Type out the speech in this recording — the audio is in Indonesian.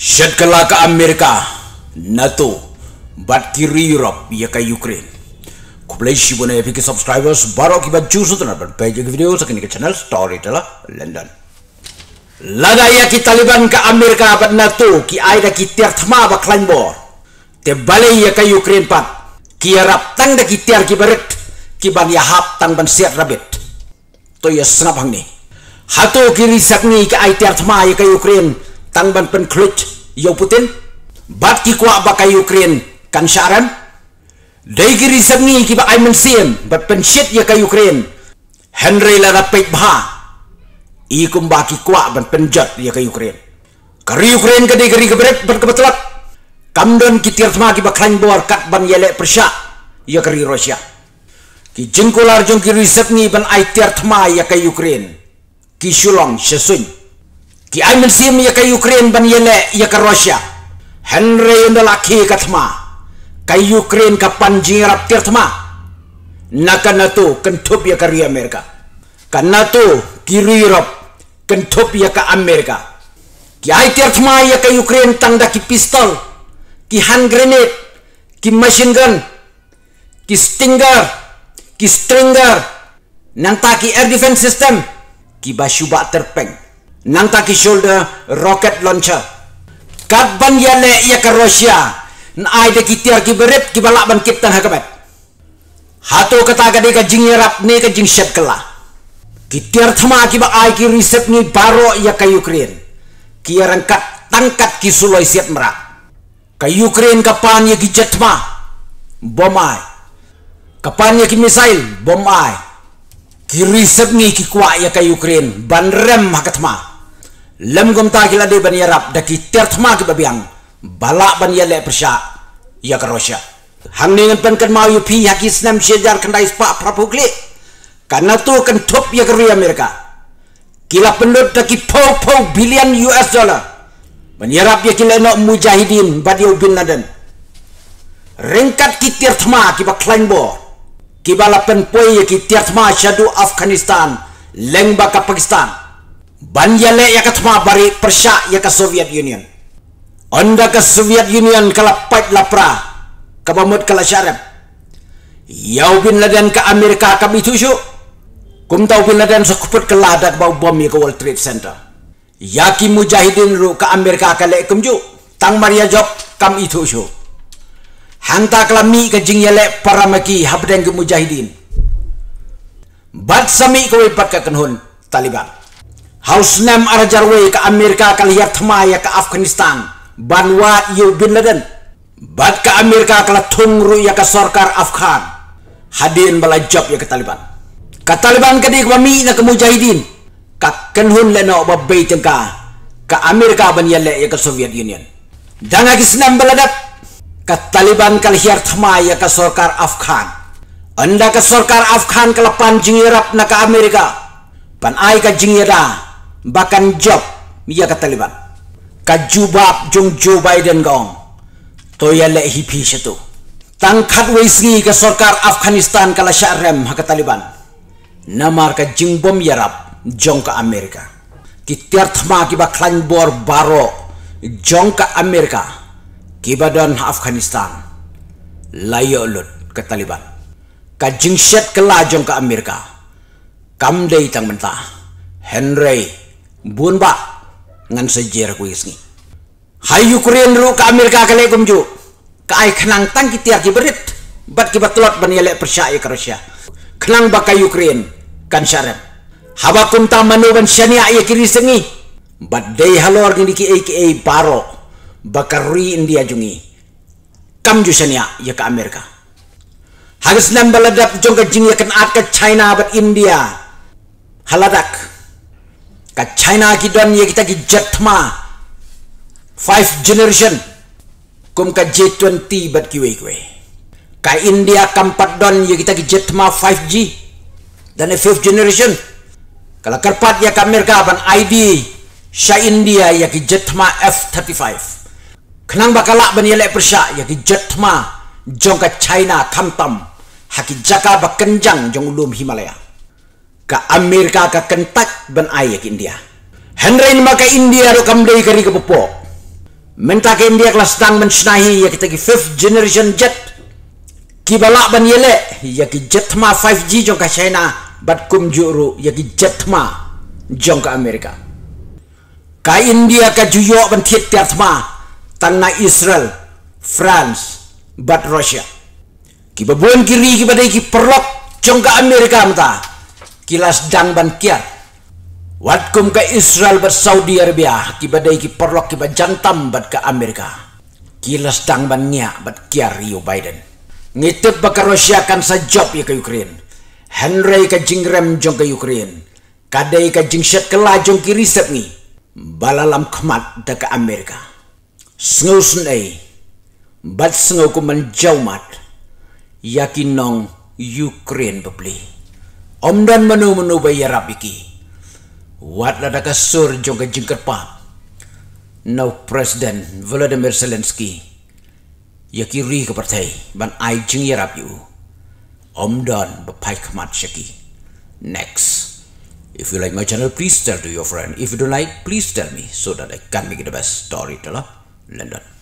Shadkalaka Amerika, NATO, Batkiri Europe, Yaka Ukraine. Kublaishi bune epiki ya, subscribers, baro ki bad choose utna bad page ki video sakni ke channel Story Storyteller London. Lagaya ki Taliban ka Amerika bad NATO ki aida ki tiar tirthma ba clan bor. Te bale Yaka Ukraine pat ki arab ya tang da ki tiar ki baret ki ban ya hap tang ban siat rabit. To ya snap hang ni. Hatu ki risakni tiar ai tirthma Yaka Ukraine Tangban ban pen kluch yo putin bat ki kwa ba ka ukraine kan sharan dai gi risam ni ki ba ai men siem bat pen shit ya ka ukraine henry la ra pek bha i kum ba ki kwa ban pen jat ya ka ukraine kari ukraine ka dai gari ka bret bat ka batlak kam don ki tirthma ki ba khlang bor kat ban yele persia ya kari russia ki jengkolar jong ki risat ni ban ai tirthma ya ka ukraine ki shulong shesun ki ai men sim ya ka ukraine ban yele ya, ya ka russia henry ndala ki ka ka ukraine ka panji rap tir naka nato kentop ya ka ri amerika ka nato ki ri rap kentop thup ya ka america ki ai ya ka ukraine tangda ki pistol ki hand grenade ki machine gun ki stinger ki stringer nang ta ki air defense system ki terpeng nangtaki shoulder rocket launcher kat ban yale ya ke Rusia ai de kitiar ki berep ki balak ban kip tang hakabat hato kata gade ka jing yarap ne ka jing shep kala kitiar thama ki ba ai ki reset ni baro ya ka Ukraine ki yarangkat tangkat ki suloi siat merak ka Ukraine ka pan ya ki jetma bom ai ya ki misail bom ai ki reset ni ki kwa ya ka Ukraine ban rem hakatma lem gom ta kila de ban yarap daki terthma ya ya ki babiang bala ban yale persya ya karosya hang ningen pen kan mau yupi haki snam shejar kandai spa prapukli karena tu kan top ya keruya mereka kila pendut daki pau pau billion US dollar ban yarap ya kila no mujahidin badio bin laden ringkat ki terthma ki baklain bo ki bala pen ya ki terthma shadu afghanistan lengba ka pakistan Banjale yale ya ke tma bari persya ya ke Soviet Union. anda ke Soviet Union kalau pait lapra, ke bamut kala syarab. Ya ubin ladan ke Amerika kami tuju Kum tau bin laden sekuput ke ladak bau bom ya ke World Trade Center. yaki mujahidin ru ke Amerika ke lekum tang maria jok kami itu syuk. Hanta kala ke jing yale para maki habdeng mujahidin. Bat sami kau ipat ke kenhun Taliban. House name Arajarwe ka Amerika ka lihat Thmaya ka Afghanistan. Banwa yu bin Laden. Bat ka Amerika ka tungru ya ka sorkar Afghan. Hadin job ya ka Taliban. Ka Taliban ka dik wami na ka mujahidin. Ka kenhun leno ba baitin ka. Ka Amerika ban yale ya ka Soviet Union. Danga kisnam baladap. Ka Taliban ka lihat Thmaya ka sorkar Afghan. Anda ka sorkar Afghan kalapan jingirap na ka Amerika. Pan ai ka jingirap bakan job miya ka taliban ka jubab jung joe biden gong to yale hi phi setu tang khat ka sarkar afghanistan kala sharem ha ka taliban namar ka bom yarap jong ka amerika ki tirthma ki ba khlan bor baro jong ka amerika ki ba don afghanistan layo lut ka taliban ka jingset kala jong ka amerika kam dei tang mentah henry Bun, bunba ngan sejer ku isni hay ukraine ru ka amerika kale gumju ka ai khnang tang ki tiar ki berit bat ki batlot ban yele persyai ka rusia khnang ba ka ukraine kan syarab haba kum ta manu ban shania ye kiri sengi bat dei halor ngi ki aka baro bakari india jungi kam ju shania ye ka amerika Hagis lam baladap jongka jing yakan at China bat India. Haladak kat China ki don ye kita ki jetma five generation kum kat J20 bat ki wei kwe ka India kampat don ye kita ki jetma 5G dan e fifth generation kala karpat ya ka Amerika ban ID sha India ya ki jetma F35 kenang bakala ban ye le persa ya ki jetma jong ka China kamtam hakijaka bakenjang jong lum Himalaya ka amerika ka kentak ban ayak india Henry henrain maka india do kam doi kari ke popo menta ke india kelas tang men snahi ya kita ki fifth generation jet ki balak ban yele ya ki jet ma 5g jong ka china bat kum juru ya ki jet ma jong ka amerika ka india ka juyo ban thiet tiat ma tang israel france bat russia ki babon kiri ki badai ki perlok jong ka amerika mata kilas jangban ban kiat ke Israel bat Saudi Arabia kibadai badai ki perlok ki jantam bat ke Amerika kilas dang ban bat kiar Rio Biden ngitip baka Rusia kan sa job ya ke Ukraine Henry ke jingrem jong ke Ukraine kadai ka jingset kela jong ki risep ni balalam kemat da ke Amerika sngusen senai bat sngu ku mat, yakinong Ukraine bebeli Om dan menu menu bayi ya rapiki. Wat lada kasur jongka jengker pa. Now President Volodymyr Zelensky. Yakiri ke partai ban ai jeng yarap Om dan bapai kemat syaki. Next. If you like my channel, please tell to your friend. If you don't like, please tell me so that I can make it the best story. storyteller. London.